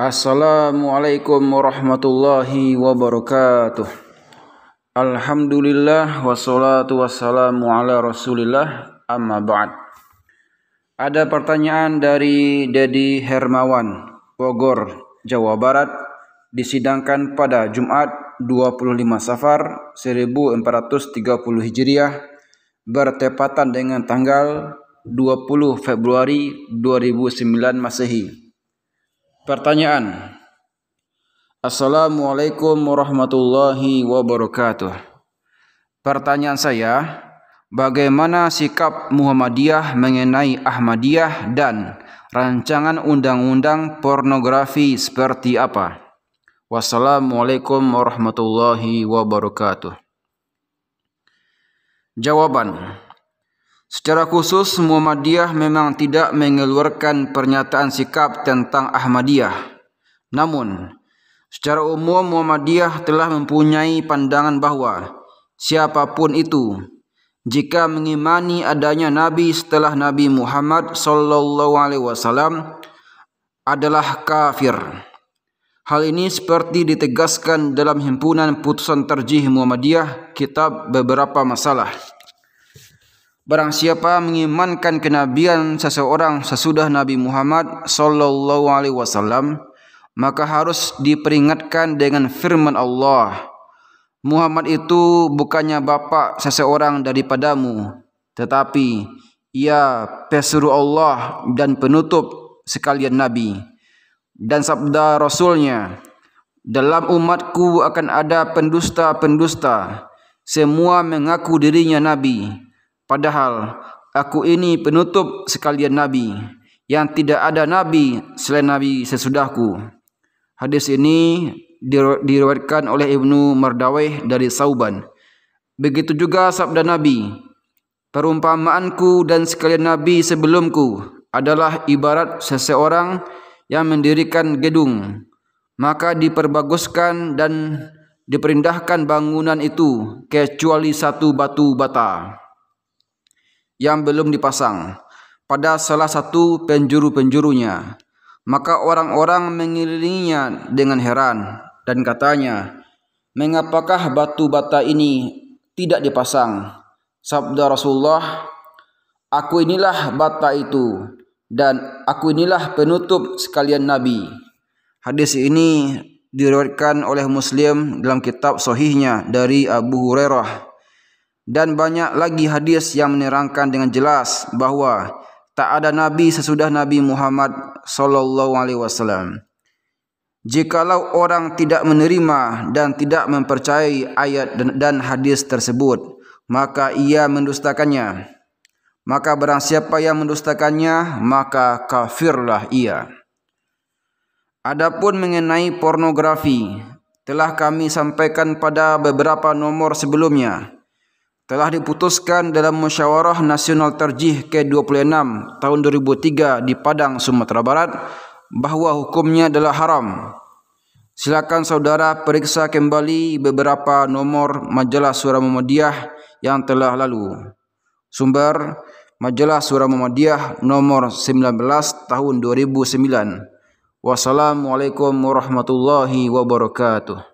Assalamualaikum warahmatullahi wabarakatuh Alhamdulillah wassalatu wassalamu ala rasulillah amma ba'd Ada pertanyaan dari Dedi Hermawan Bogor, Jawa Barat Disidangkan pada Jumat 25 Safar 1430 Hijriah bertepatan dengan tanggal 20 Februari 2009 Masehi. Pertanyaan. Assalamualaikum warahmatullahi wabarakatuh. Pertanyaan saya, bagaimana sikap Muhammadiyah mengenai Ahmadiyah dan rancangan undang-undang pornografi seperti apa? Wassalamualaikum warahmatullahi wabarakatuh. Jawaban. Secara khusus Muhammadiyah memang tidak mengeluarkan pernyataan sikap tentang Ahmadiyah. Namun, secara umum Muhammadiyah telah mempunyai pandangan bahwa siapapun itu jika mengimani adanya nabi setelah Nabi Muhammad sallallahu alaihi wasallam adalah kafir. Hal ini seperti ditegaskan dalam himpunan putusan terjih Muhammadiyah kitab beberapa masalah. Barang siapa mengimankan kenabian seseorang sesudah Nabi Muhammad sallallahu alaihi wasallam maka harus diperingatkan dengan firman Allah Muhammad itu bukannya bapak seseorang daripadamu tetapi ia pesuruh Allah dan penutup sekalian nabi dan sabda rasulnya dalam umatku akan ada pendusta-pendusta semua mengaku dirinya nabi Padahal aku ini penutup sekalian nabi yang tidak ada nabi selain nabi sesudahku. Hadis ini diriwayatkan oleh Ibnu Mardawih dari Sauban. Begitu juga sabda Nabi, perumpamaanku dan sekalian nabi sebelumku adalah ibarat seseorang yang mendirikan gedung, maka diperbaguskan dan diperindahkan bangunan itu kecuali satu batu bata. yang belum dipasang pada salah satu penjuru-penjurunya. Maka orang-orang mengelilinginya dengan heran dan katanya, Mengapakah batu bata ini tidak dipasang? Sabda Rasulullah, Aku inilah bata itu dan aku inilah penutup sekalian Nabi. Hadis ini diriwayatkan oleh Muslim dalam kitab sahihnya dari Abu Hurairah. Dan banyak lagi hadis yang menerangkan dengan jelas bahwa tak ada nabi sesudah Nabi Muhammad sallallahu alaihi wasallam. Jikalau orang tidak menerima dan tidak mempercayai ayat dan, dan hadis tersebut, maka ia mendustakannya. Maka barang siapa yang mendustakannya, maka kafirlah ia. Adapun mengenai pornografi, telah kami sampaikan pada beberapa nomor sebelumnya telah diputuskan dalam musyawarah nasional terjih ke-26 tahun 2003 di Padang, Sumatera Barat bahwa hukumnya adalah haram. Silakan saudara periksa kembali beberapa nomor majalah Surah Muhammadiyah yang telah lalu. Sumber Majalah Surah Muhammadiyah nomor 19 tahun 2009. Wassalamualaikum warahmatullahi wabarakatuh.